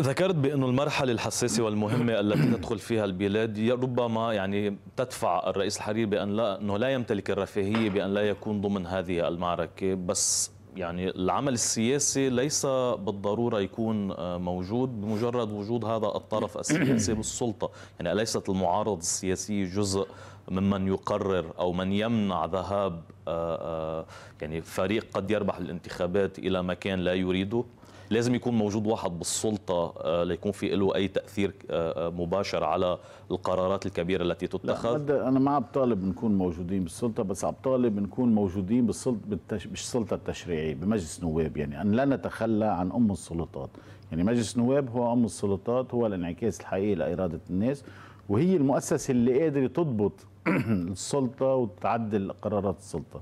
ذكرت بأن المرحلة الحساسة والمهمة التي تدخل فيها البلاد ربما يعني تدفع الرئيس الحريري بأن لا أنه لا يمتلك الرفاهية بأن لا يكون ضمن هذه المعركة بس يعني العمل السياسي ليس بالضرورة يكون آه، موجود بمجرد وجود هذا الطرف السياسي بالسلطة يعني أليست المعارضة السياسية جزء ممن يقرر أو من يمنع ذهاب آه، آه، يعني فريق قد يربح الانتخابات إلى مكان لا يريده لازم يكون موجود واحد بالسلطه آه، ليكون في له اي تاثير آه، آه، مباشر على القرارات الكبيره التي تتخذ لا انا ما بطالب نكون موجودين بالسلطه بس عم بطالب نكون موجودين بالسلطه بالسلطه التشريعيه بمجلس النواب يعني ان لا نتخلى عن ام السلطات يعني مجلس النواب هو ام السلطات هو الانعكاس الحقيقي لاراده الناس وهي المؤسسه اللي قادره تضبط السلطه وتعدل قرارات السلطه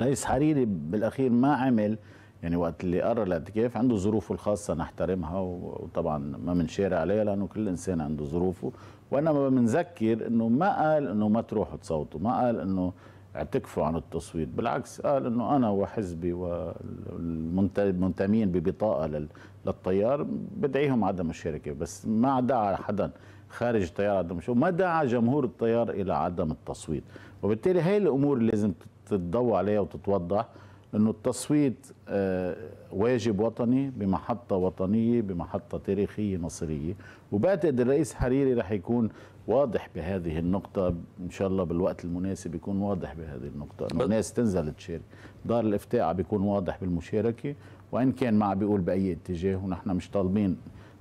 رئيس حريري بالاخير ما عمل يعني وقت اللي قرر الاعتكاف عنده ظروفه الخاصه نحترمها وطبعا ما بنشارع عليها لانه كل انسان عنده ظروفه وانما بنذكر انه ما قال انه ما تروحوا تصوتوا ما قال انه اعتكفوا عن التصويت بالعكس قال انه انا وحزبي والمنتمين ببطاقه للتيار بدعيهم عدم الشركه بس ما دعا حدا خارج التيار عدم شو ما دعا جمهور التيار الى عدم التصويت وبالتالي هي الامور اللي لازم تتضوى عليها وتتوضح انه التصويت آه، واجب وطني بمحطه وطنيه بمحطه تاريخيه مصريه وبعتقد الرئيس حريري رح يكون واضح بهذه النقطه ان شاء الله بالوقت المناسب يكون واضح بهذه النقطه انه الناس تنزل تشارك دار الافتاء بيكون واضح بالمشاركه وان كان ما بيقول باي اتجاه ونحن مش طالبين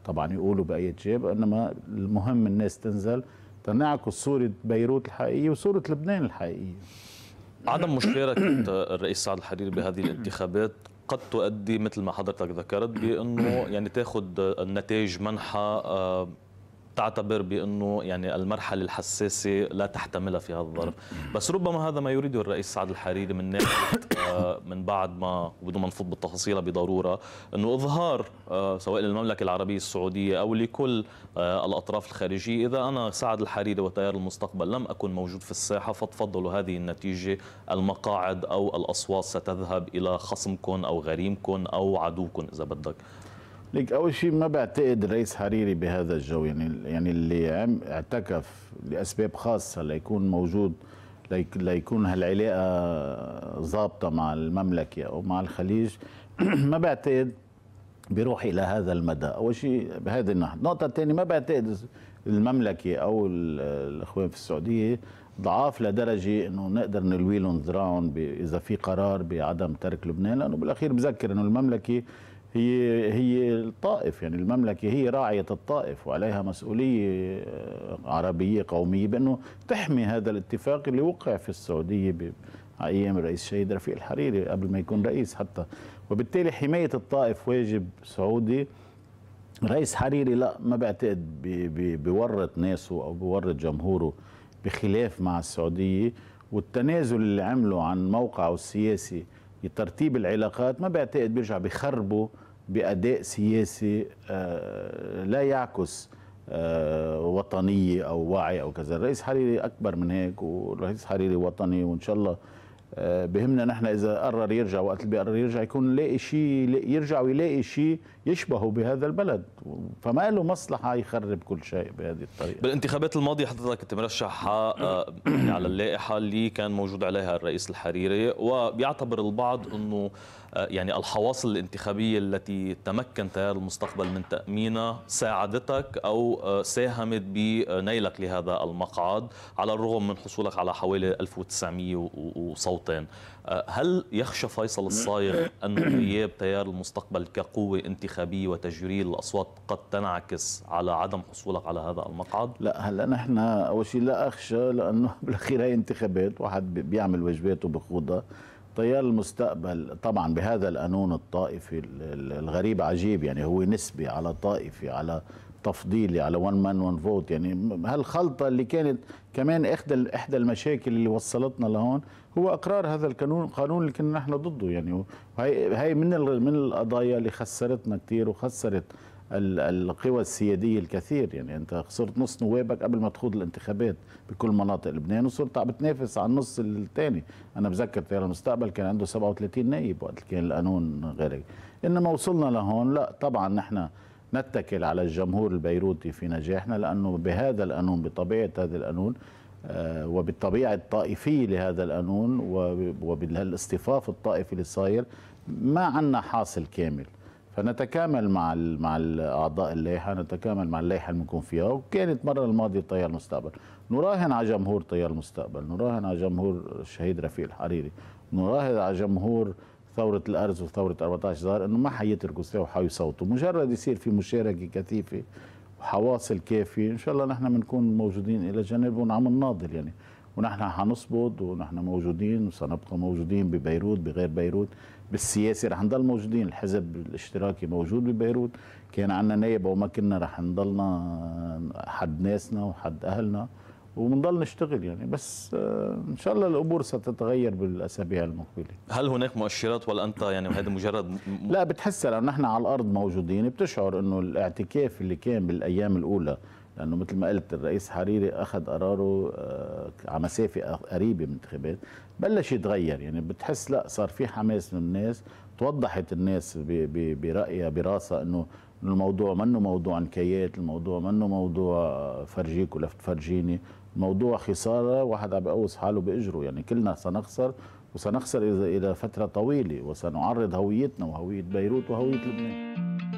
طبعا يقولوا باي اتجاه انما المهم الناس تنزل تنعكس صوره بيروت الحقيقيه وصوره لبنان الحقيقيه عدم مشاركه آه، الرئيس سعد الحريري بهذه الانتخابات قد تؤدي مثل ما حضرتك ذكرت بانه يعني تاخذ النتائج منحى آه، تعتبر بانه يعني المرحله الحساسه لا تحتملها في هذا الظرف بس ربما هذا ما يريده الرئيس سعد الحريري من ناحيه آه، من بعد ما وبدون ما نفوت بالتفاصيل بضروره انه اظهار آه، سواء للمملكه العربيه السعوديه او لكل آه، الاطراف الخارجيه اذا انا سعد الحريري وتيار المستقبل لم اكن موجود في الساحه فتفضلوا هذه النتيجه المقاعد او الاصوات ستذهب الى خصمكم او غريمكم او عدوكم اذا بدك لك اول شيء ما بعتقد الرئيس حريري بهذا الجو يعني يعني اللي اعتكف لاسباب خاصه ليكون موجود ليكون هالعلاقه ظابطه مع المملكه او مع الخليج ما بعتقد بيروح الى هذا المدى اول شيء بهذه النقطه النقطه الثانيه ما بعتقد المملكه او الاخوان في السعوديه ضعاف لدرجه انه نقدر نلوي لهم ذراعهم اذا في قرار بعدم ترك لبنان لانه بالاخير بذكر انه المملكه هي هي الطائف يعني المملكة هي راعية الطائف وعليها مسؤولية آه، عربية قومية بأنه تحمي هذا الاتفاق اللي وقع في السعودية أيام الرئيس الشهيد رفيق الحريري قبل ما يكون رئيس حتى وبالتالي حماية الطائف واجب سعودي رئيس حريري لا ما بعتقد بيورط ناسه أو بيورط جمهوره بخلاف مع السعودية والتنازل اللي عمله عن موقعه السياسي لترتيب العلاقات ما بعتقد بيرجع بخربه بأداء سياسي آه، لا يعكس آه، وطنية أو وعي أو كذا الرئيس حريري أكبر من هيك والرئيس حريري وطني وإن شاء الله آه، بهمنا نحن اذا قرر يرجع وقت اللي بيقرر يرجع يكون لاقي شيء يرجع ويلاقي شيء يشبهه بهذا البلد فما له مصلحه يخرب كل شيء بهذه الطريقه بالانتخابات الماضيه حضرتك كنت مرشح آه، على اللائحه اللي كان موجود عليها الرئيس الحريري وبيعتبر البعض انه آه، يعني الحواصل الانتخابيه التي تمكن تيار المستقبل من تامينها ساعدتك او ساهمت بنيلك لهذا المقعد على الرغم من حصولك على حوالي 1900 وصوت صوتين آه، هل يخشى فيصل الصايغ أن غياب تيار المستقبل كقوة انتخابية وتجريل الأصوات قد تنعكس على عدم حصولك على هذا المقعد؟ لا هلا نحن أول شيء لا أخشى لأنه بالأخير هي انتخابات واحد بيعمل واجباته بخوضها تيار المستقبل طبعا بهذا القانون الطائفي الغريب عجيب يعني هو نسبي على طائفي على تفضيلي على وان مان وان فوت يعني هالخلطة اللي كانت كمان إحدى إحدى المشاكل اللي وصلتنا لهون هو إقرار هذا القانون القانون اللي كنا نحن ضده يعني هاي هاي من من القضايا اللي خسرتنا كثير وخسرت القوى السياديه الكثير يعني انت خسرت نص نوابك قبل ما تخوض الانتخابات بكل مناطق لبنان وصرت عم بتنافس على النص الثاني انا بذكر تيار المستقبل كان عنده 37 نائب وقت كان القانون غير انما وصلنا لهون لا طبعا نحن نتكل على الجمهور البيروتي في نجاحنا لانه بهذا القانون بطبيعه هذا القانون آه، وبالطبيعه الطائفيه لهذا القانون وبالاصطفاف الطائفي اللي صاير ما عندنا حاصل كامل فنتكامل مع مع اعضاء اللائحه نتكامل مع اللائحه اللي بنكون فيها وكانت المره الماضيه تيار المستقبل نراهن على جمهور تيار المستقبل نراهن على جمهور الشهيد رفيق الحريري نراهن على جمهور ثورة الأرز وثورة 14 ظهر أنه ما حيتركوا سوا وحيصوتوا مجرد يصير في مشاركة كثيفة وحواصل كافية إن شاء الله نحن بنكون موجودين إلى جانبهم عم نناضل يعني ونحن هنصمد ونحن موجودين وسنبقى موجودين ببيروت بغير بيروت بالسياسه رح نضل موجودين الحزب الاشتراكي موجود ببيروت كان عندنا نائب وما كنا رح نضلنا حد ناسنا وحد اهلنا وبنضل نشتغل يعني بس آه، ان شاء الله الامور ستتغير بالاسابيع المقبله هل هناك مؤشرات ولا انت يعني هذا مجرد م... لا بتحسها لانه نحن على الارض موجودين بتشعر انه الاعتكاف اللي كان بالايام الاولى لانه مثل ما قلت الرئيس حريري اخذ قراره آه، على مسافه قريبه من الانتخابات بلش يتغير يعني بتحس لا صار في حماس من الناس توضحت الناس برايها براسها انه الموضوع منه موضوع نكايات الموضوع منه موضوع آه، فرجيك ولا فرجيني الموضوع خساره واحد عم بقوص حاله باجره يعني كلنا سنخسر وسنخسر الى فتره طويله وسنعرض هويتنا وهويه بيروت وهويه لبنان